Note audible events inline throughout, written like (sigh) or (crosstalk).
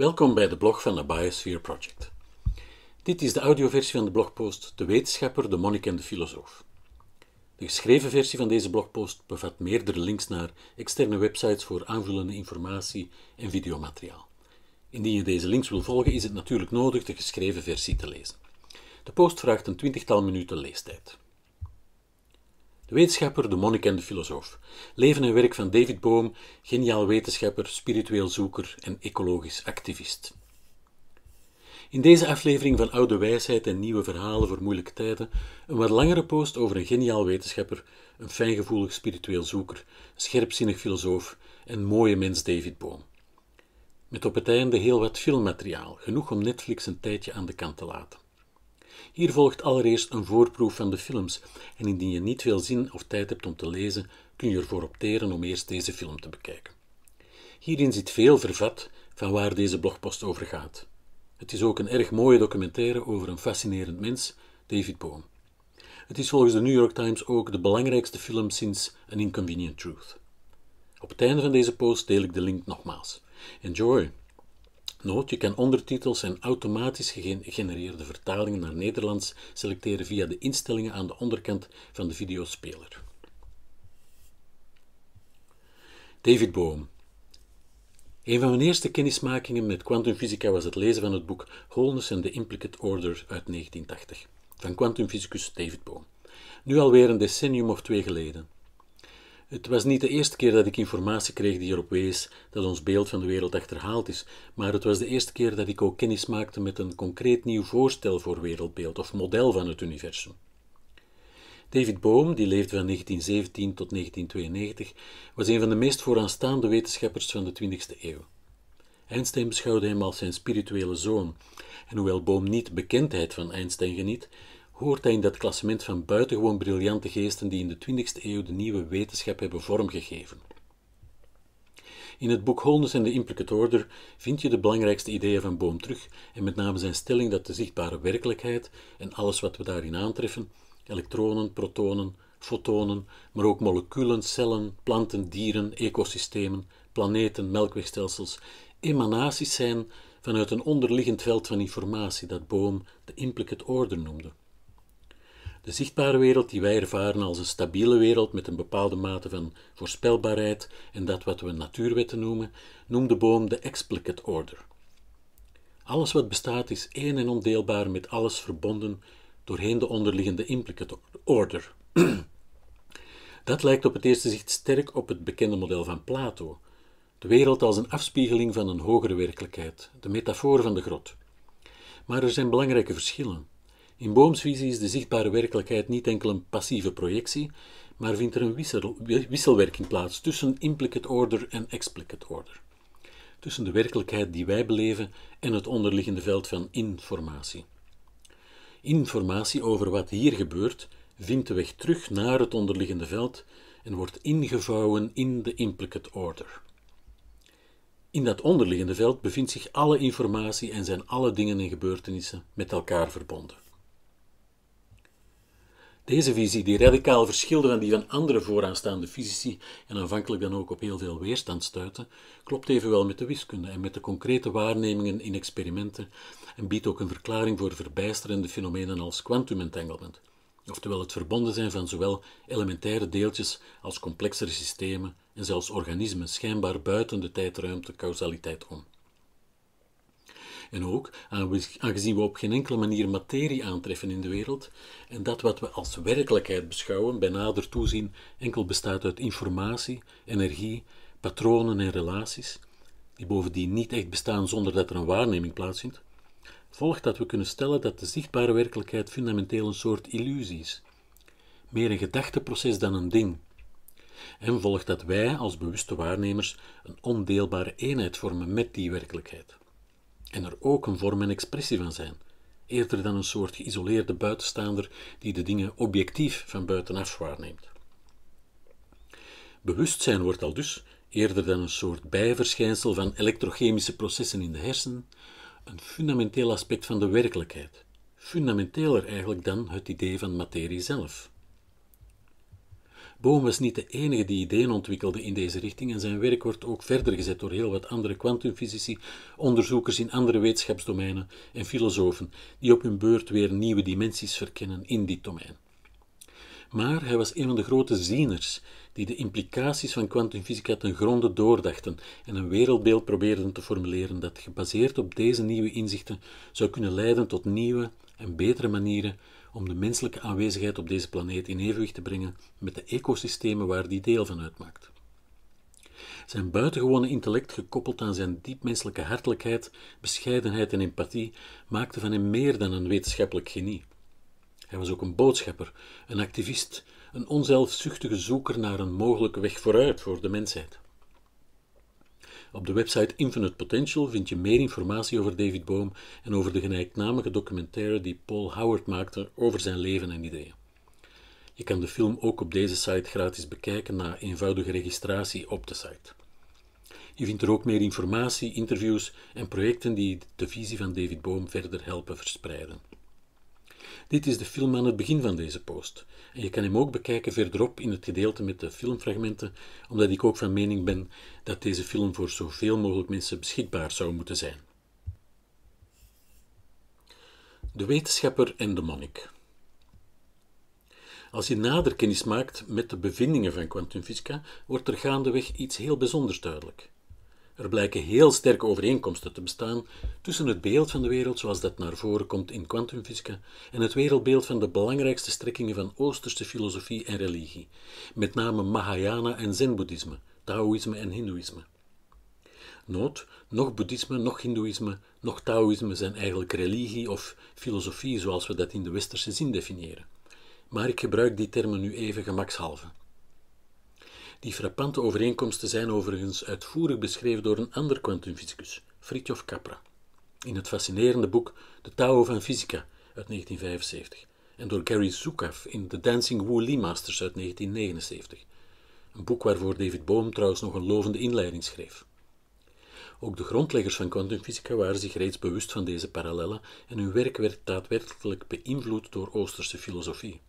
Welkom bij de blog van de Biosphere Project. Dit is de audioversie van de blogpost De Wetenschapper, de Monnik en de Filosoof. De geschreven versie van deze blogpost bevat meerdere links naar externe websites voor aanvullende informatie en videomateriaal. Indien je deze links wil volgen, is het natuurlijk nodig de geschreven versie te lezen. De post vraagt een twintigtal minuten leestijd. De wetenschapper, de monnik en de filosoof. Leven en werk van David Boom, geniaal wetenschapper, spiritueel zoeker en ecologisch activist. In deze aflevering van Oude Wijsheid en Nieuwe Verhalen voor Moeilijke Tijden een wat langere post over een geniaal wetenschapper, een fijngevoelig spiritueel zoeker, scherpzinnig filosoof en mooie mens David Boom. Met op het einde heel wat filmmateriaal, genoeg om Netflix een tijdje aan de kant te laten. Hier volgt allereerst een voorproef van de films en indien je niet veel zin of tijd hebt om te lezen, kun je ervoor opteren om eerst deze film te bekijken. Hierin zit veel vervat van waar deze blogpost over gaat. Het is ook een erg mooie documentaire over een fascinerend mens, David Bohm. Het is volgens de New York Times ook de belangrijkste film sinds An Inconvenient Truth. Op het einde van deze post deel ik de link nogmaals. Enjoy! Noot, je kan ondertitels en automatisch gegenereerde vertalingen naar Nederlands selecteren via de instellingen aan de onderkant van de videospeler. David Boom. Een van mijn eerste kennismakingen met kwantumfysica was het lezen van het boek Holness and the Implicate Order uit 1980 van kwantumfysicus David Bohm. Nu alweer een decennium of twee geleden. Het was niet de eerste keer dat ik informatie kreeg die erop wees dat ons beeld van de wereld achterhaald is, maar het was de eerste keer dat ik ook kennis maakte met een concreet nieuw voorstel voor wereldbeeld of model van het universum. David Bohm, die leefde van 1917 tot 1992, was een van de meest vooraanstaande wetenschappers van de 20e eeuw. Einstein beschouwde hem als zijn spirituele zoon, en hoewel Bohm niet bekendheid van Einstein geniet, hoort hij in dat klassement van buitengewoon briljante geesten die in de 20e eeuw de nieuwe wetenschap hebben vormgegeven. In het boek Holness en de Implicate Order vind je de belangrijkste ideeën van Boom terug en met name zijn stelling dat de zichtbare werkelijkheid en alles wat we daarin aantreffen, elektronen, protonen, fotonen, maar ook moleculen, cellen, planten, dieren, ecosystemen, planeten, melkwegstelsels, emanaties zijn vanuit een onderliggend veld van informatie dat Boom de implicate order noemde. De zichtbare wereld die wij ervaren als een stabiele wereld met een bepaalde mate van voorspelbaarheid en dat wat we natuurwetten noemen, noemt de Boom de explicate order. Alles wat bestaat is één en ondeelbaar met alles verbonden doorheen de onderliggende implicate order. (clears throat) dat lijkt op het eerste zicht sterk op het bekende model van Plato. De wereld als een afspiegeling van een hogere werkelijkheid, de metafoor van de grot. Maar er zijn belangrijke verschillen. In Booms visie is de zichtbare werkelijkheid niet enkel een passieve projectie, maar vindt er een wisselwerking plaats tussen implicate order en explicate order. Tussen de werkelijkheid die wij beleven en het onderliggende veld van informatie. Informatie over wat hier gebeurt vindt de weg terug naar het onderliggende veld en wordt ingevouwen in de implicate order. In dat onderliggende veld bevindt zich alle informatie en zijn alle dingen en gebeurtenissen met elkaar verbonden. Deze visie, die radicaal verschilde van die van andere vooraanstaande fysici en aanvankelijk dan ook op heel veel weerstand stuitte, klopt evenwel met de wiskunde en met de concrete waarnemingen in experimenten en biedt ook een verklaring voor verbijsterende fenomenen als quantum entanglement, oftewel het verbonden zijn van zowel elementaire deeltjes als complexere systemen en zelfs organismen schijnbaar buiten de tijdruimte-causaliteit om. En ook, aangezien we op geen enkele manier materie aantreffen in de wereld, en dat wat we als werkelijkheid beschouwen, bij nader toezien enkel bestaat uit informatie, energie, patronen en relaties, die bovendien niet echt bestaan zonder dat er een waarneming plaatsvindt, volgt dat we kunnen stellen dat de zichtbare werkelijkheid fundamenteel een soort illusie is. Meer een gedachteproces dan een ding. En volgt dat wij als bewuste waarnemers een ondeelbare eenheid vormen met die werkelijkheid en er ook een vorm en expressie van zijn, eerder dan een soort geïsoleerde buitenstaander die de dingen objectief van buitenaf waarneemt. Bewustzijn wordt al dus, eerder dan een soort bijverschijnsel van elektrochemische processen in de hersenen, een fundamenteel aspect van de werkelijkheid, Fundamenteeler eigenlijk dan het idee van materie zelf. Boom was niet de enige die ideeën ontwikkelde in deze richting en zijn werk wordt ook verder gezet door heel wat andere kwantumfysici, onderzoekers in andere wetenschapsdomeinen en filosofen, die op hun beurt weer nieuwe dimensies verkennen in dit domein. Maar hij was een van de grote zieners die de implicaties van kwantumfysica ten gronde doordachten en een wereldbeeld probeerden te formuleren dat gebaseerd op deze nieuwe inzichten zou kunnen leiden tot nieuwe en betere manieren om de menselijke aanwezigheid op deze planeet in evenwicht te brengen met de ecosystemen waar die deel van uitmaakt. Zijn buitengewone intellect, gekoppeld aan zijn diepmenselijke hartelijkheid, bescheidenheid en empathie, maakte van hem meer dan een wetenschappelijk genie. Hij was ook een boodschapper, een activist, een onzelfzuchtige zoeker naar een mogelijke weg vooruit voor de mensheid. Op de website Infinite Potential vind je meer informatie over David Bohm en over de gelijknamige documentaire die Paul Howard maakte over zijn leven en ideeën. Je kan de film ook op deze site gratis bekijken na eenvoudige registratie op de site. Je vindt er ook meer informatie, interviews en projecten die de visie van David Bohm verder helpen verspreiden. Dit is de film aan het begin van deze post. En je kan hem ook bekijken verderop in het gedeelte met de filmfragmenten, omdat ik ook van mening ben dat deze film voor zoveel mogelijk mensen beschikbaar zou moeten zijn. De wetenschapper en de monnik. Als je nader kennis maakt met de bevindingen van kwantumfysica, wordt er gaandeweg iets heel bijzonders duidelijk. Er blijken heel sterke overeenkomsten te bestaan tussen het beeld van de wereld zoals dat naar voren komt in kwantumfysica en het wereldbeeld van de belangrijkste strekkingen van Oosterse filosofie en religie, met name Mahayana en Zen-boeddhisme, Taoïsme en Hindoeïsme. Noot, nog boeddhisme, nog Hindoeïsme, nog Taoïsme zijn eigenlijk religie of filosofie zoals we dat in de westerse zin definiëren. Maar ik gebruik die termen nu even gemakshalve. Die frappante overeenkomsten zijn overigens uitvoerig beschreven door een ander kwantumfysicus, Fritjof Capra, in het fascinerende boek De Tao van Fysica uit 1975 en door Gary Zukav in The Dancing Wu Lee Masters uit 1979, een boek waarvoor David Bohm trouwens nog een lovende inleiding schreef. Ook de grondleggers van kwantumfysica waren zich reeds bewust van deze parallellen en hun werk werd daadwerkelijk beïnvloed door Oosterse filosofie.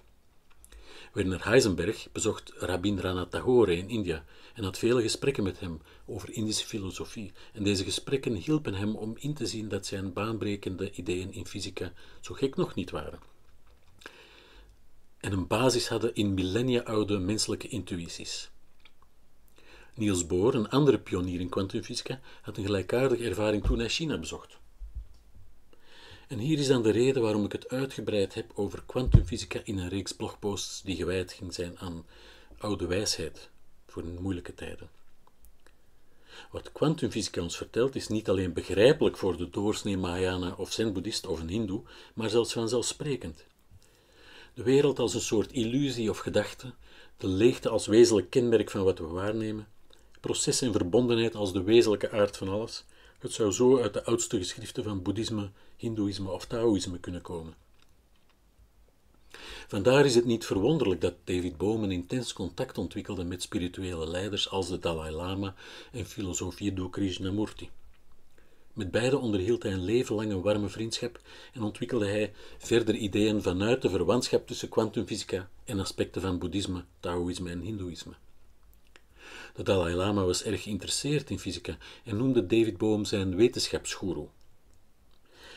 Werner Heisenberg bezocht Rabindranath Tagore in India en had vele gesprekken met hem over Indische filosofie. En deze gesprekken hielpen hem om in te zien dat zijn baanbrekende ideeën in fysica zo gek nog niet waren. En een basis hadden in millennia oude menselijke intuïties. Niels Bohr, een andere pionier in kwantumfysica, had een gelijkaardige ervaring toen hij China bezocht. En hier is dan de reden waarom ik het uitgebreid heb over kwantumfysica in een reeks blogposts die gewijd ging zijn aan oude wijsheid voor moeilijke tijden. Wat kwantumfysica ons vertelt is niet alleen begrijpelijk voor de doorsnee Mahayana of Zen-boeddhist of een hindoe, maar zelfs vanzelfsprekend. De wereld als een soort illusie of gedachte, de leegte als wezenlijk kenmerk van wat we waarnemen, proces en verbondenheid als de wezenlijke aard van alles – het zou zo uit de oudste geschriften van boeddhisme, hindoeïsme of taoïsme kunnen komen. Vandaar is het niet verwonderlijk dat David Bohm een intens contact ontwikkelde met spirituele leiders als de Dalai Lama en filosoof Krishna Krishnamurti. Met beide onderhield hij een lang een warme vriendschap en ontwikkelde hij verder ideeën vanuit de verwantschap tussen kwantumfysica en aspecten van boeddhisme, taoïsme en hindoeïsme. De Dalai Lama was erg geïnteresseerd in fysica en noemde David Bohm zijn wetenschapsgoeroe.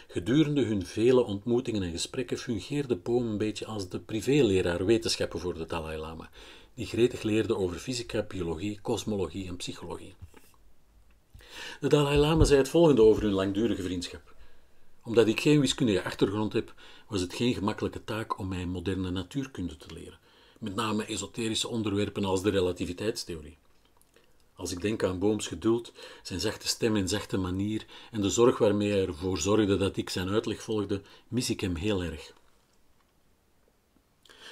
Gedurende hun vele ontmoetingen en gesprekken fungeerde Bohm een beetje als de privéleraar wetenschappen voor de Dalai Lama, die gretig leerde over fysica, biologie, kosmologie en psychologie. De Dalai Lama zei het volgende over hun langdurige vriendschap. Omdat ik geen wiskundige achtergrond heb, was het geen gemakkelijke taak om mij moderne natuurkunde te leren, met name esoterische onderwerpen als de relativiteitstheorie. Als ik denk aan Booms geduld, zijn zachte stem en zachte manier en de zorg waarmee hij ervoor zorgde dat ik zijn uitleg volgde, mis ik hem heel erg.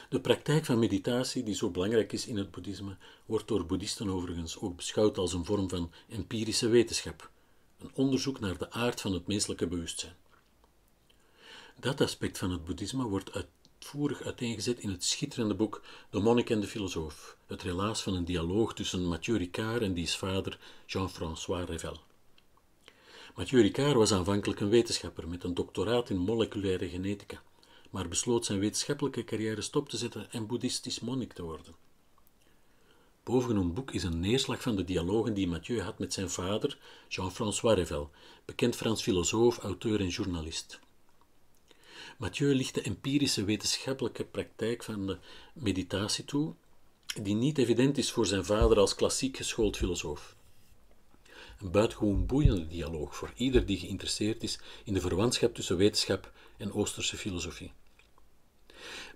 De praktijk van meditatie, die zo belangrijk is in het boeddhisme, wordt door boeddhisten overigens ook beschouwd als een vorm van empirische wetenschap, een onderzoek naar de aard van het menselijke bewustzijn. Dat aspect van het boeddhisme wordt uit uitvoerig uiteengezet in het schitterende boek De Monnik en de Filosoof, het relaas van een dialoog tussen Mathieu Ricard en diens vader Jean-François Revel. Mathieu Ricard was aanvankelijk een wetenschapper met een doctoraat in moleculaire genetica, maar besloot zijn wetenschappelijke carrière stop te zetten en boeddhistisch monnik te worden. Bovengenoemd boek is een neerslag van de dialogen die Mathieu had met zijn vader, Jean-François Revel, bekend Frans filosoof, auteur en journalist. Mathieu licht de empirische wetenschappelijke praktijk van de meditatie toe, die niet evident is voor zijn vader als klassiek geschoold filosoof. Een buitengewoon boeiende dialoog voor ieder die geïnteresseerd is in de verwantschap tussen wetenschap en Oosterse filosofie.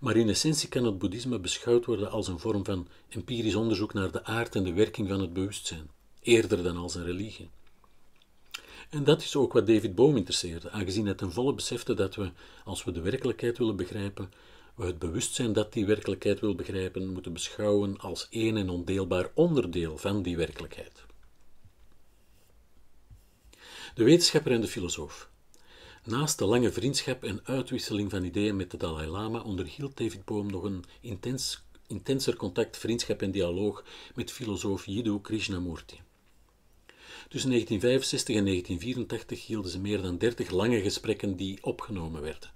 Maar in essentie kan het boeddhisme beschouwd worden als een vorm van empirisch onderzoek naar de aard en de werking van het bewustzijn, eerder dan als een religie. En dat is ook wat David Bohm interesseerde, aangezien hij ten volle besefte dat we, als we de werkelijkheid willen begrijpen, we het bewustzijn dat die werkelijkheid wil begrijpen, moeten beschouwen als één en ondeelbaar onderdeel van die werkelijkheid. De wetenschapper en de filosoof. Naast de lange vriendschap en uitwisseling van ideeën met de Dalai Lama onderhield David Bohm nog een intens, intenser contact, vriendschap en dialoog met filosoof Jiddu Krishnamurti. Tussen 1965 en 1984 hielden ze meer dan 30 lange gesprekken die opgenomen werden.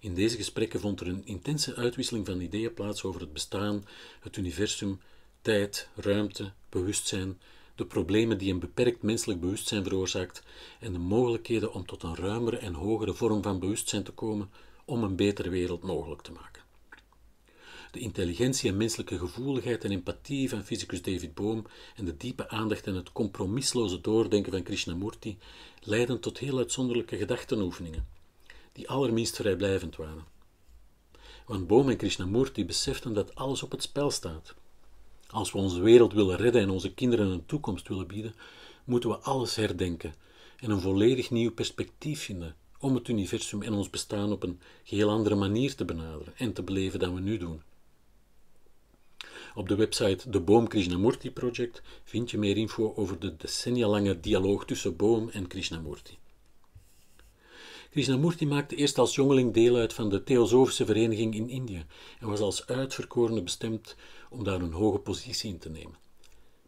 In deze gesprekken vond er een intense uitwisseling van ideeën plaats over het bestaan, het universum, tijd, ruimte, bewustzijn, de problemen die een beperkt menselijk bewustzijn veroorzaakt en de mogelijkheden om tot een ruimere en hogere vorm van bewustzijn te komen om een betere wereld mogelijk te maken de intelligentie en menselijke gevoeligheid en empathie van fysicus David Bohm en de diepe aandacht en het compromisloze doordenken van Krishnamurti leiden tot heel uitzonderlijke gedachtenoefeningen, die allerminst vrijblijvend waren. Want Bohm en Krishnamurti beseften dat alles op het spel staat. Als we onze wereld willen redden en onze kinderen een toekomst willen bieden, moeten we alles herdenken en een volledig nieuw perspectief vinden om het universum en ons bestaan op een heel andere manier te benaderen en te beleven dan we nu doen. Op de website De Boom Krishnamurti Project vind je meer info over de decennia lange dialoog tussen Boom en Krishnamurti. Krishnamurti maakte eerst als jongeling deel uit van de Theosofische Vereniging in Indië en was als uitverkorene bestemd om daar een hoge positie in te nemen.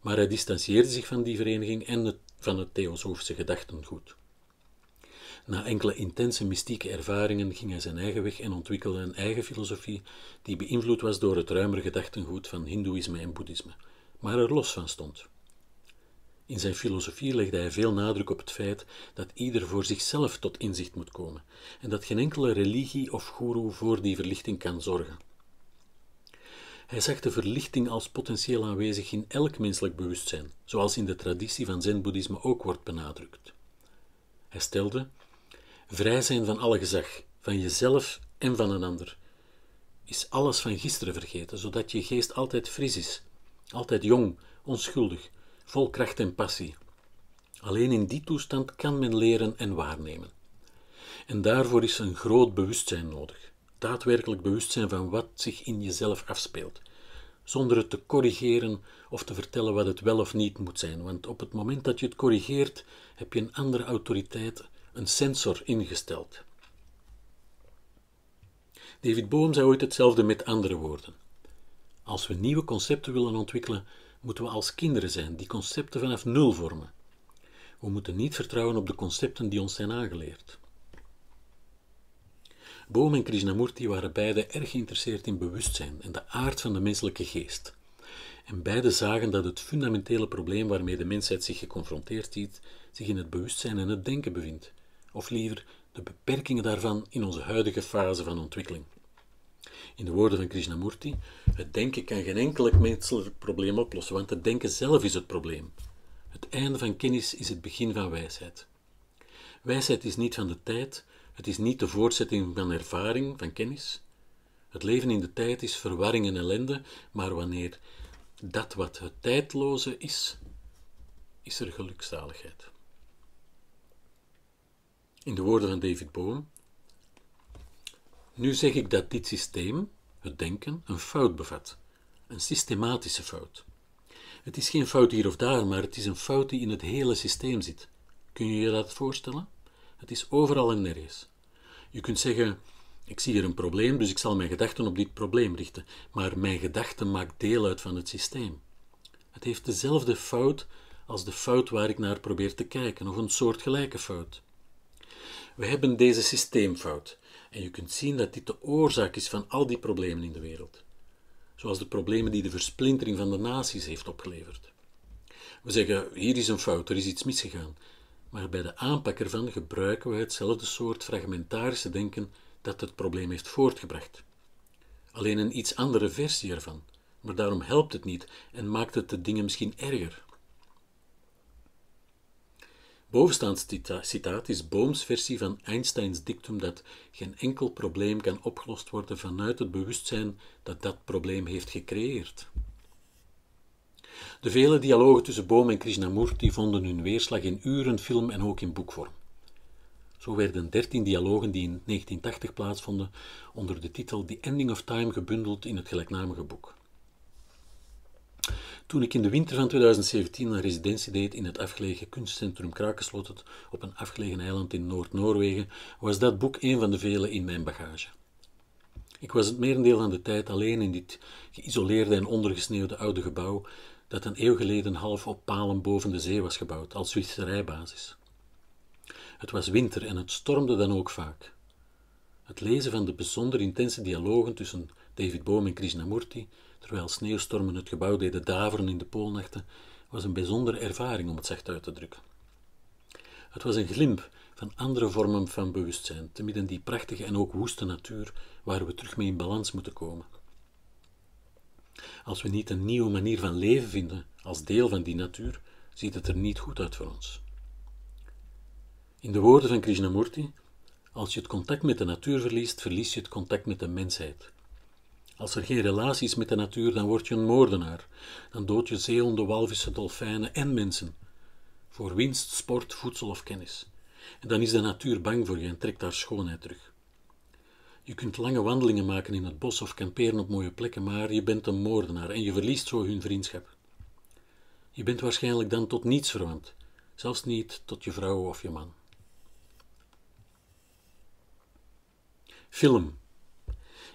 Maar hij distancieerde zich van die vereniging en van het Theosofische gedachtengoed. Na enkele intense mystieke ervaringen ging hij zijn eigen weg en ontwikkelde een eigen filosofie die beïnvloed was door het ruimere gedachtengoed van Hindoeïsme en Boeddhisme, maar er los van stond. In zijn filosofie legde hij veel nadruk op het feit dat ieder voor zichzelf tot inzicht moet komen en dat geen enkele religie of goeroe voor die verlichting kan zorgen. Hij zag de verlichting als potentieel aanwezig in elk menselijk bewustzijn, zoals in de traditie van Zen-boeddhisme ook wordt benadrukt. Hij stelde Vrij zijn van alle gezag, van jezelf en van een ander. Is alles van gisteren vergeten, zodat je geest altijd fris is, altijd jong, onschuldig, vol kracht en passie. Alleen in die toestand kan men leren en waarnemen. En daarvoor is een groot bewustzijn nodig, daadwerkelijk bewustzijn van wat zich in jezelf afspeelt, zonder het te corrigeren of te vertellen wat het wel of niet moet zijn, want op het moment dat je het corrigeert, heb je een andere autoriteit een sensor ingesteld. David Bohm zei ooit hetzelfde met andere woorden. Als we nieuwe concepten willen ontwikkelen, moeten we als kinderen zijn die concepten vanaf nul vormen. We moeten niet vertrouwen op de concepten die ons zijn aangeleerd. Boom en Krishnamurti waren beide erg geïnteresseerd in bewustzijn en de aard van de menselijke geest. En beide zagen dat het fundamentele probleem waarmee de mensheid zich geconfronteerd ziet, zich in het bewustzijn en het denken bevindt of liever de beperkingen daarvan in onze huidige fase van ontwikkeling. In de woorden van Krishnamurti, het denken kan geen enkel menselijk probleem oplossen, want het denken zelf is het probleem. Het einde van kennis is het begin van wijsheid. Wijsheid is niet van de tijd, het is niet de voortzetting van ervaring, van kennis. Het leven in de tijd is verwarring en ellende, maar wanneer dat wat het tijdloze is, is er gelukzaligheid in de woorden van David Bohm. Nu zeg ik dat dit systeem, het denken, een fout bevat. Een systematische fout. Het is geen fout hier of daar, maar het is een fout die in het hele systeem zit. Kun je je dat voorstellen? Het is overal en nergens. Je kunt zeggen: Ik zie hier een probleem, dus ik zal mijn gedachten op dit probleem richten. Maar mijn gedachte maakt deel uit van het systeem. Het heeft dezelfde fout als de fout waar ik naar probeer te kijken, of een soortgelijke fout. We hebben deze systeemfout en je kunt zien dat dit de oorzaak is van al die problemen in de wereld. Zoals de problemen die de versplintering van de naties heeft opgeleverd. We zeggen: hier is een fout, er is iets misgegaan. Maar bij de aanpak ervan gebruiken we hetzelfde soort fragmentarische denken dat het probleem heeft voortgebracht. Alleen een iets andere versie ervan. Maar daarom helpt het niet en maakt het de dingen misschien erger. Bovenstaand citaat is Booms versie van Einsteins dictum dat geen enkel probleem kan opgelost worden vanuit het bewustzijn dat dat probleem heeft gecreëerd. De vele dialogen tussen Boom en Krishnamurti vonden hun weerslag in uren film en ook in boekvorm. Zo werden dertien dialogen die in 1980 plaatsvonden onder de titel The Ending of Time gebundeld in het gelijknamige boek. Toen ik in de winter van 2017 een residentie deed in het afgelegen kunstcentrum Krakenslotet op een afgelegen eiland in Noord-Noorwegen, was dat boek een van de vele in mijn bagage. Ik was het merendeel van de tijd alleen in dit geïsoleerde en ondergesneeuwde oude gebouw dat een eeuw geleden half op palen boven de zee was gebouwd als Zwitserijbasis. Het was winter en het stormde dan ook vaak. Het lezen van de bijzonder intense dialogen tussen David Boom en Krishnamurti terwijl sneeuwstormen het gebouw deden daveren in de poolnachten, was een bijzondere ervaring om het zacht uit te drukken. Het was een glimp van andere vormen van bewustzijn, te midden die prachtige en ook woeste natuur waar we terug mee in balans moeten komen. Als we niet een nieuwe manier van leven vinden als deel van die natuur, ziet het er niet goed uit voor ons. In de woorden van Krishnamurti: Als je het contact met de natuur verliest, verlies je het contact met de mensheid. Als er geen relatie is met de natuur, dan word je een moordenaar. Dan dood je zeehonden, walvissen, dolfijnen en mensen. Voor winst, sport, voedsel of kennis. En dan is de natuur bang voor je en trekt haar schoonheid terug. Je kunt lange wandelingen maken in het bos of kamperen op mooie plekken, maar je bent een moordenaar en je verliest zo hun vriendschap. Je bent waarschijnlijk dan tot niets verwant, zelfs niet tot je vrouw of je man. Film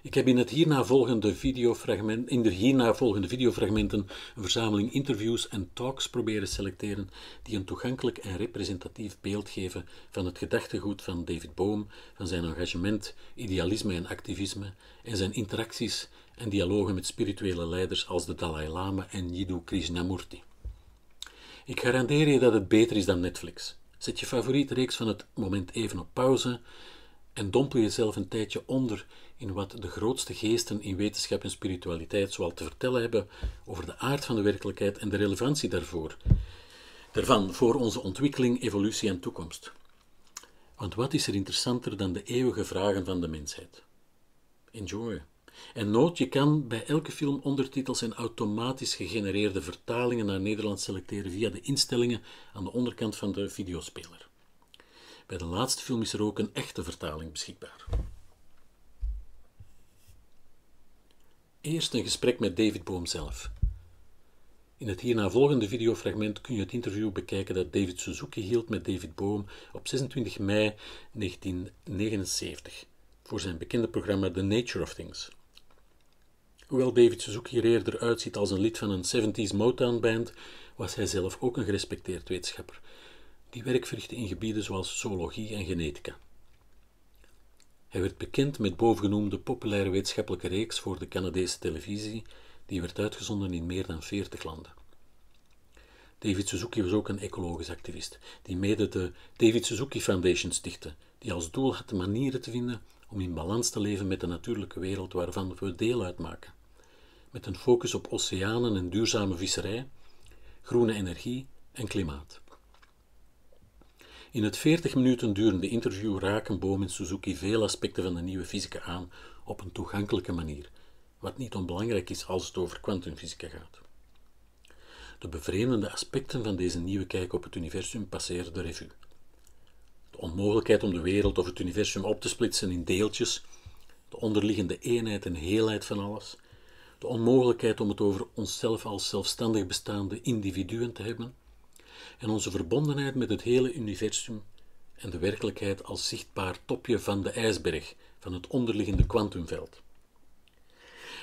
ik heb in, het hierna volgende videofragment, in de hierna volgende videofragmenten een verzameling interviews en talks proberen selecteren die een toegankelijk en representatief beeld geven van het gedachtegoed van David Boom, van zijn engagement, idealisme en activisme en zijn interacties en dialogen met spirituele leiders als de Dalai Lama en Jiddu Krishnamurti. Ik garandeer je dat het beter is dan Netflix. Zet je favoriete reeks van het moment even op pauze en dompel jezelf een tijdje onder in wat de grootste geesten in wetenschap en spiritualiteit zoal te vertellen hebben over de aard van de werkelijkheid en de relevantie daarvoor, daarvan voor onze ontwikkeling, evolutie en toekomst. Want wat is er interessanter dan de eeuwige vragen van de mensheid? Enjoy. En nood, je kan bij elke film ondertitels en automatisch gegenereerde vertalingen naar Nederlands selecteren via de instellingen aan de onderkant van de videospeler. Bij de laatste film is er ook een echte vertaling beschikbaar. Eerst een gesprek met David Boom zelf. In het hierna volgende videofragment kun je het interview bekijken dat David Suzuki hield met David Boom op 26 mei 1979 voor zijn bekende programma The Nature of Things. Hoewel David Suzuki er eerder uitziet als een lid van een 70s Motown band, was hij zelf ook een gerespecteerd wetenschapper die werk verrichtte in gebieden zoals zoologie en genetica. Hij werd bekend met bovengenoemde populaire wetenschappelijke reeks voor de Canadese televisie, die werd uitgezonden in meer dan 40 landen. David Suzuki was ook een ecologisch activist, die mede de David Suzuki Foundation stichtte, die als doel had de manieren te vinden om in balans te leven met de natuurlijke wereld waarvan we deel uitmaken. Met een focus op oceanen en duurzame visserij, groene energie en klimaat. In het 40 minuten durende interview raken Boom en Suzuki veel aspecten van de nieuwe fysica aan op een toegankelijke manier, wat niet onbelangrijk is als het over kwantumfysica gaat. De bevreemdende aspecten van deze nieuwe kijk op het universum passeren de revue. De onmogelijkheid om de wereld of het universum op te splitsen in deeltjes, de onderliggende eenheid en heelheid van alles, de onmogelijkheid om het over onszelf als zelfstandig bestaande individuen te hebben, en onze verbondenheid met het hele universum en de werkelijkheid als zichtbaar topje van de ijsberg van het onderliggende kwantumveld.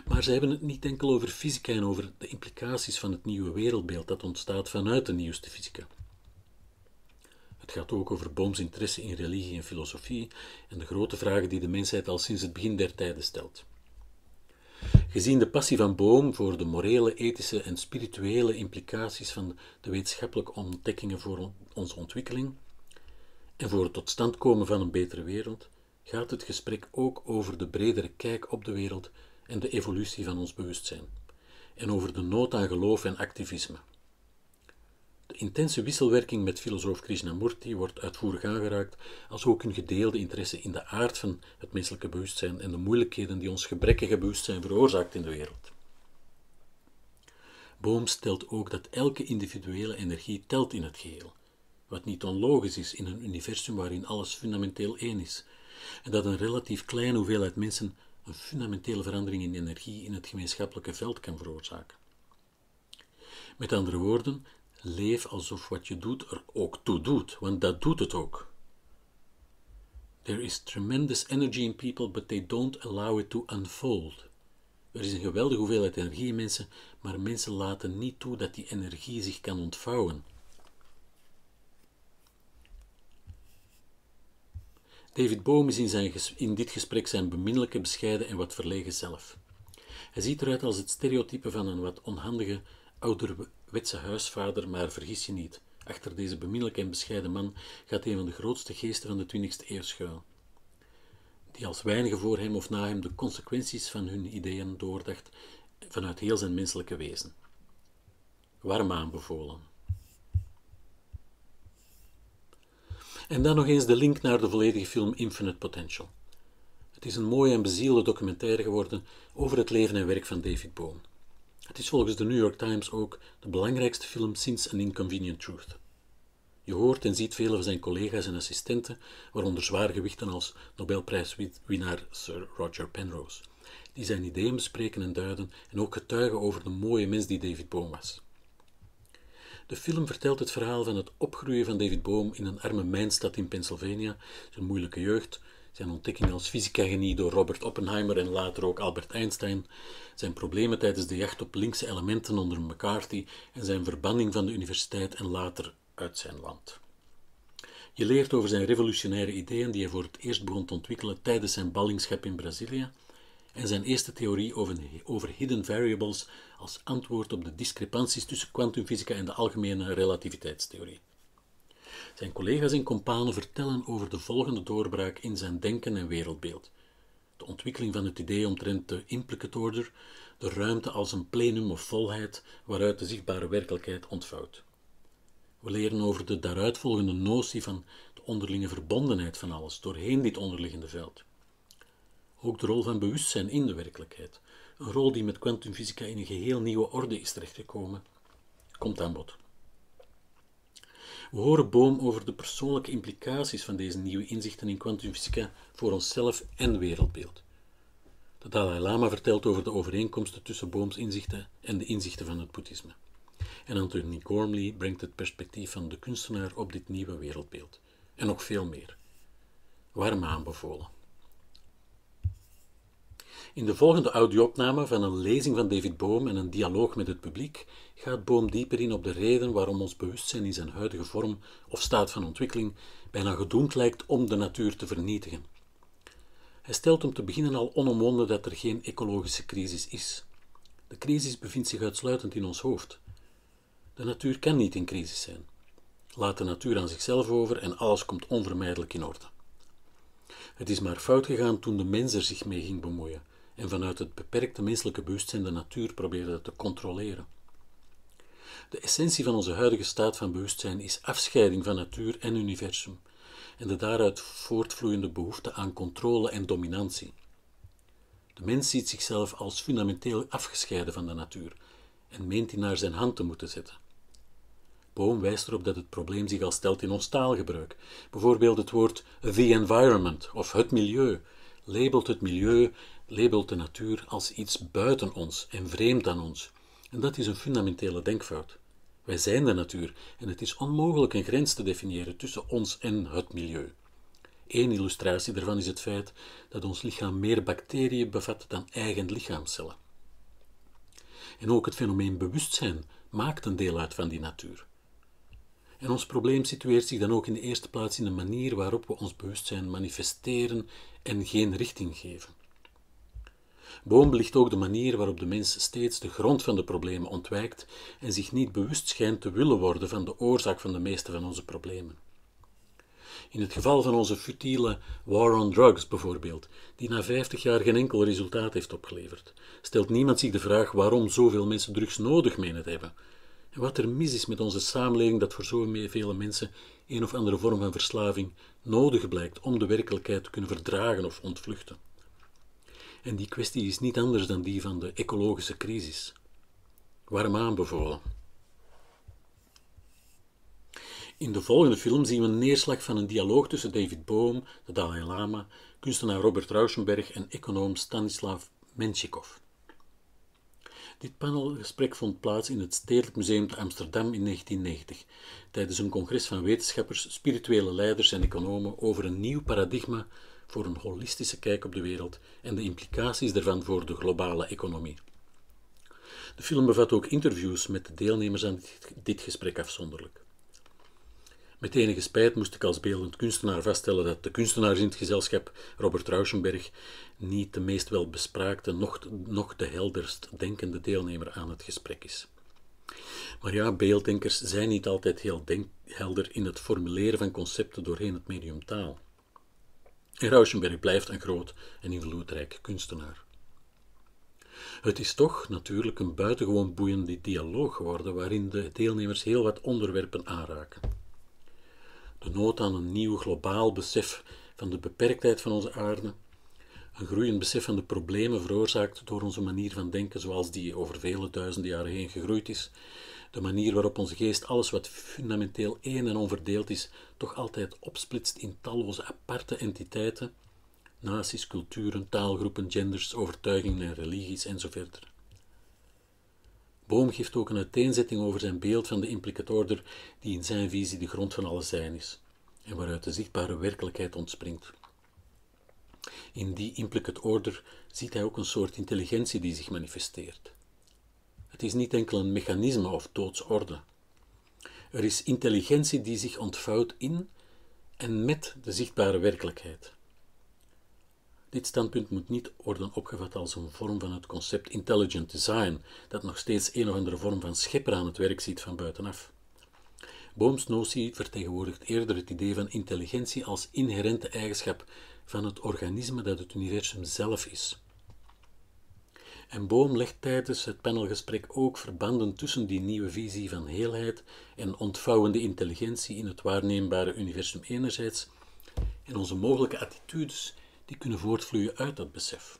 Maar ze hebben het niet enkel over fysica en over de implicaties van het nieuwe wereldbeeld dat ontstaat vanuit de nieuwste fysica. Het gaat ook over Booms interesse in religie en filosofie en de grote vragen die de mensheid al sinds het begin der tijden stelt. Gezien de passie van Boom voor de morele, ethische en spirituele implicaties van de wetenschappelijke ontdekkingen voor onze ontwikkeling en voor het tot stand komen van een betere wereld, gaat het gesprek ook over de bredere kijk op de wereld en de evolutie van ons bewustzijn, en over de nood aan geloof en activisme. De intense wisselwerking met filosoof Krishnamurti wordt uitvoerig aangeraakt, als ook hun gedeelde interesse in de aard van het menselijke bewustzijn en de moeilijkheden die ons gebrekkige bewustzijn veroorzaakt in de wereld. Boom stelt ook dat elke individuele energie telt in het geheel, wat niet onlogisch is in een universum waarin alles fundamenteel één is, en dat een relatief kleine hoeveelheid mensen een fundamentele verandering in energie in het gemeenschappelijke veld kan veroorzaken. Met andere woorden, leef alsof wat je doet er ook toe doet, want dat doet het ook. There is tremendous energy in people, but they don't allow it to unfold. Er is een geweldige hoeveelheid energie in mensen, maar mensen laten niet toe dat die energie zich kan ontvouwen. David Boom is in, zijn in dit gesprek zijn beminnelijke, bescheiden en wat verlegen zelf. Hij ziet eruit als het stereotype van een wat onhandige, ouder huisvader, maar vergis je niet. Achter deze beminnelijke en bescheiden man gaat een van de grootste geesten van de 20e eeuw schuil, die als weinige voor hem of na hem de consequenties van hun ideeën doordacht vanuit heel zijn menselijke wezen. Warm aanbevolen. En dan nog eens de link naar de volledige film Infinite Potential. Het is een mooie en bezielde documentaire geworden over het leven en werk van David Bohm. Het is volgens de New York Times ook de belangrijkste film sinds An Inconvenient Truth. Je hoort en ziet vele van zijn collega's en assistenten, waaronder zwaargewichten als Nobelprijswinnaar Sir Roger Penrose, die zijn ideeën bespreken en duiden en ook getuigen over de mooie mens die David Bohm was. De film vertelt het verhaal van het opgroeien van David Bohm in een arme mijnstad in Pennsylvania, zijn moeilijke jeugd, zijn ontdekking als fysica-genie door Robert Oppenheimer en later ook Albert Einstein, zijn problemen tijdens de jacht op linkse elementen onder McCarthy en zijn verbanning van de universiteit en later uit zijn land. Je leert over zijn revolutionaire ideeën die hij voor het eerst begon te ontwikkelen tijdens zijn ballingschap in Brazilië en zijn eerste theorie over, over hidden variables als antwoord op de discrepanties tussen kwantumfysica en de algemene relativiteitstheorie. Zijn collega's en companen vertellen over de volgende doorbraak in zijn denken en wereldbeeld. De ontwikkeling van het idee omtrent de implicate order, de ruimte als een plenum of volheid waaruit de zichtbare werkelijkheid ontvouwt. We leren over de daaruitvolgende notie van de onderlinge verbondenheid van alles doorheen dit onderliggende veld. Ook de rol van bewustzijn in de werkelijkheid, een rol die met kwantumfysica in een geheel nieuwe orde is terechtgekomen, komt aan bod. We horen Boom over de persoonlijke implicaties van deze nieuwe inzichten in kwantumfysica voor onszelf en wereldbeeld. De Dalai Lama vertelt over de overeenkomsten tussen Booms inzichten en de inzichten van het boeddhisme. En Anthony Gormley brengt het perspectief van de kunstenaar op dit nieuwe wereldbeeld. En nog veel meer. Warm aanbevolen. In de volgende audioopname van een lezing van David Boom en een dialoog met het publiek gaat Boom dieper in op de reden waarom ons bewustzijn in zijn huidige vorm of staat van ontwikkeling bijna gedoemd lijkt om de natuur te vernietigen. Hij stelt om te beginnen al onomwonden dat er geen ecologische crisis is. De crisis bevindt zich uitsluitend in ons hoofd. De natuur kan niet in crisis zijn. Laat de natuur aan zichzelf over en alles komt onvermijdelijk in orde. Het is maar fout gegaan toen de mens er zich mee ging bemoeien en vanuit het beperkte menselijke bewustzijn de natuur probeerde te controleren. De essentie van onze huidige staat van bewustzijn is afscheiding van natuur en universum en de daaruit voortvloeiende behoefte aan controle en dominantie. De mens ziet zichzelf als fundamenteel afgescheiden van de natuur en meent die naar zijn hand te moeten zetten. Boom wijst erop dat het probleem zich al stelt in ons taalgebruik. Bijvoorbeeld het woord the environment of het milieu labelt het milieu, labelt de natuur als iets buiten ons en vreemd aan ons. En dat is een fundamentele denkfout. Wij zijn de natuur en het is onmogelijk een grens te definiëren tussen ons en het milieu. Eén illustratie daarvan is het feit dat ons lichaam meer bacteriën bevat dan eigen lichaamcellen. En ook het fenomeen bewustzijn maakt een deel uit van die natuur. En ons probleem situeert zich dan ook in de eerste plaats in de manier waarop we ons bewustzijn manifesteren en geen richting geven. Boom belicht ook de manier waarop de mens steeds de grond van de problemen ontwijkt en zich niet bewust schijnt te willen worden van de oorzaak van de meeste van onze problemen. In het geval van onze futiele War on Drugs bijvoorbeeld, die na 50 jaar geen enkel resultaat heeft opgeleverd, stelt niemand zich de vraag waarom zoveel mensen drugs nodig menen te hebben. En wat er mis is met onze samenleving dat voor zoveel mensen een of andere vorm van verslaving nodig blijkt om de werkelijkheid te kunnen verdragen of ontvluchten. En die kwestie is niet anders dan die van de ecologische crisis. Warm aanbevolen. In de volgende film zien we een neerslag van een dialoog tussen David Bohm, de Dalai Lama, kunstenaar Robert Rauschenberg en econoom Stanislav Menshikov. Dit panelgesprek vond plaats in het Stedelijk Museum te Amsterdam in 1990, tijdens een congres van wetenschappers, spirituele leiders en economen over een nieuw paradigma voor een holistische kijk op de wereld en de implicaties daarvan voor de globale economie. De film bevat ook interviews met de deelnemers aan dit gesprek afzonderlijk. Met enige spijt moest ik als beeldend kunstenaar vaststellen dat de kunstenaar in het gezelschap, Robert Rauschenberg, niet de meest welbespraakte, noch, nog de helderst denkende deelnemer aan het gesprek is. Maar ja, beelddenkers zijn niet altijd heel helder in het formuleren van concepten doorheen het medium taal. En Rauschenberg blijft een groot en invloedrijk kunstenaar. Het is toch natuurlijk een buitengewoon boeiende dialoog geworden, waarin de deelnemers heel wat onderwerpen aanraken. De nood aan een nieuw globaal besef van de beperktheid van onze aarde, een groeiend besef van de problemen veroorzaakt door onze manier van denken, zoals die over vele duizenden jaren heen gegroeid is, de manier waarop onze geest alles wat fundamenteel één en onverdeeld is, toch altijd opsplitst in talloze aparte entiteiten, naties, culturen, taalgroepen, genders, overtuigingen en religies enzovoort. Boom geeft ook een uiteenzetting over zijn beeld van de order, die in zijn visie de grond van alles zijn is en waaruit de zichtbare werkelijkheid ontspringt. In die implicate order ziet hij ook een soort intelligentie die zich manifesteert het is niet enkel een mechanisme of doodsorde. Er is intelligentie die zich ontvouwt in en met de zichtbare werkelijkheid. Dit standpunt moet niet worden opgevat als een vorm van het concept intelligent design, dat nog steeds een of andere vorm van schepper aan het werk ziet van buitenaf. Booms notie vertegenwoordigt eerder het idee van intelligentie als inherente eigenschap van het organisme dat het universum zelf is. En Boom legt tijdens het panelgesprek ook verbanden tussen die nieuwe visie van heelheid en ontvouwende intelligentie in het waarneembare universum enerzijds en onze mogelijke attitudes die kunnen voortvloeien uit dat besef.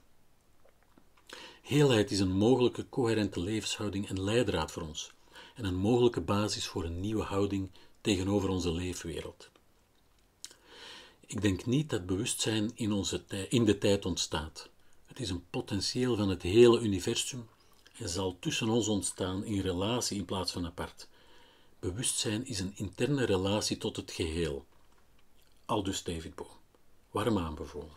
Heelheid is een mogelijke coherente levenshouding en leidraad voor ons en een mogelijke basis voor een nieuwe houding tegenover onze leefwereld. Ik denk niet dat bewustzijn in, onze tij, in de tijd ontstaat. Het is een potentieel van het hele universum en zal tussen ons ontstaan in relatie in plaats van apart. Bewustzijn is een interne relatie tot het geheel. Aldus David Bohm. Warm aanbevolen.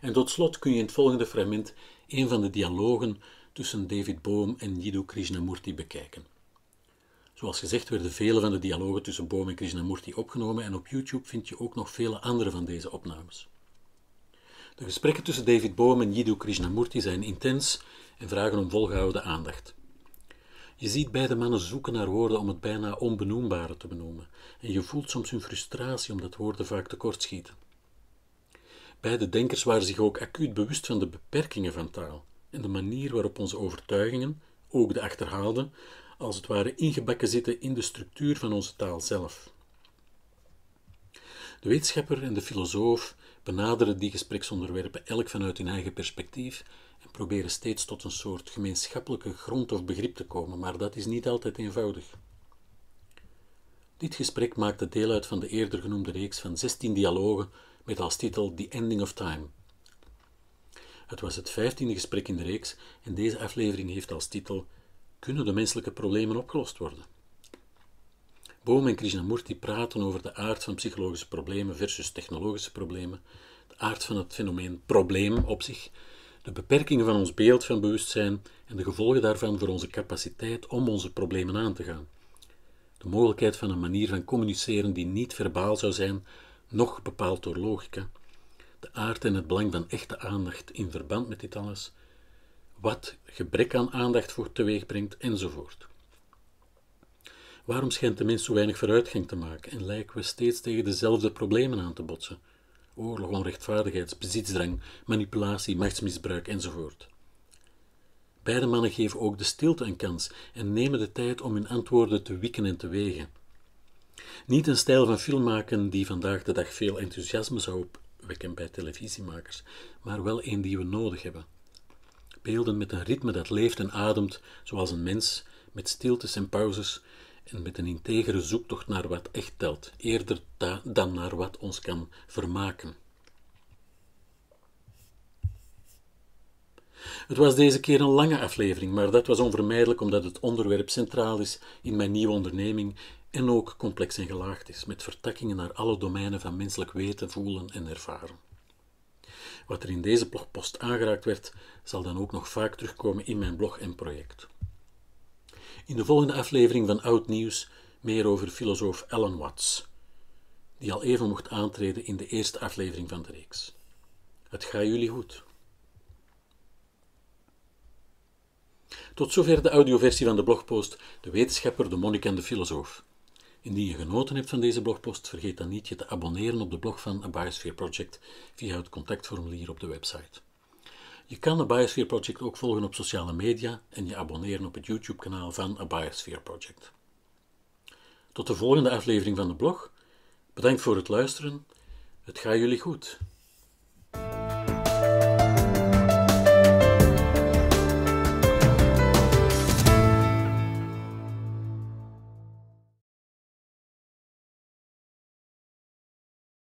En tot slot kun je in het volgende fragment een van de dialogen tussen David Bohm en Jiddu Krishnamurti bekijken. Zoals gezegd werden vele van de dialogen tussen Bohm en Krishnamurti opgenomen en op YouTube vind je ook nog vele andere van deze opnames. De gesprekken tussen David Bohm en Jiddu Krishnamurti zijn intens en vragen om volgehouden aandacht. Je ziet beide mannen zoeken naar woorden om het bijna onbenoembare te benoemen, en je voelt soms hun frustratie omdat woorden vaak tekortschieten. Beide denkers waren zich ook acuut bewust van de beperkingen van taal en de manier waarop onze overtuigingen, ook de achterhaalde, als het ware ingebakken zitten in de structuur van onze taal zelf. De wetenschapper en de filosoof benaderen die gespreksonderwerpen elk vanuit hun eigen perspectief en proberen steeds tot een soort gemeenschappelijke grond of begrip te komen, maar dat is niet altijd eenvoudig. Dit gesprek maakte deel uit van de eerder genoemde reeks van 16 dialogen met als titel The Ending of Time. Het was het vijftiende gesprek in de reeks en deze aflevering heeft als titel Kunnen de menselijke problemen opgelost worden? Boom en Krishnamurti praten over de aard van psychologische problemen versus technologische problemen, de aard van het fenomeen probleem op zich, de beperkingen van ons beeld van bewustzijn en de gevolgen daarvan voor onze capaciteit om onze problemen aan te gaan. De mogelijkheid van een manier van communiceren die niet verbaal zou zijn, nog bepaald door logica. De aard en het belang van echte aandacht in verband met dit alles. Wat gebrek aan aandacht voor teweeg brengt, enzovoort. Waarom schijnt de mens zo weinig vooruitgang te maken en lijken we steeds tegen dezelfde problemen aan te botsen? Oorlog, onrechtvaardigheid, bezitsdrang, manipulatie, machtsmisbruik enzovoort. Beide mannen geven ook de stilte een kans en nemen de tijd om hun antwoorden te wikken en te wegen. Niet een stijl van film maken die vandaag de dag veel enthousiasme zou opwekken bij televisiemakers, maar wel een die we nodig hebben. Beelden met een ritme dat leeft en ademt, zoals een mens, met stiltes en pauzes, en met een integere zoektocht naar wat echt telt, eerder dan naar wat ons kan vermaken. Het was deze keer een lange aflevering, maar dat was onvermijdelijk omdat het onderwerp centraal is in mijn nieuwe onderneming en ook complex en gelaagd is, met vertakkingen naar alle domeinen van menselijk weten, voelen en ervaren. Wat er in deze blogpost aangeraakt werd, zal dan ook nog vaak terugkomen in mijn blog en project. In de volgende aflevering van Oud Nieuws meer over filosoof Alan Watts, die al even mocht aantreden in de eerste aflevering van de reeks. Het gaat jullie goed. Tot zover de audioversie van de blogpost De wetenschapper, de monnik en de filosoof. Indien je genoten hebt van deze blogpost, vergeet dan niet je te abonneren op de blog van A Biosphere Project via het contactformulier op de website. Je kan het Biosphere Project ook volgen op sociale media en je abonneren op het YouTube-kanaal van A Biosphere Project. Tot de volgende aflevering van de blog. Bedankt voor het luisteren. Het gaat jullie goed.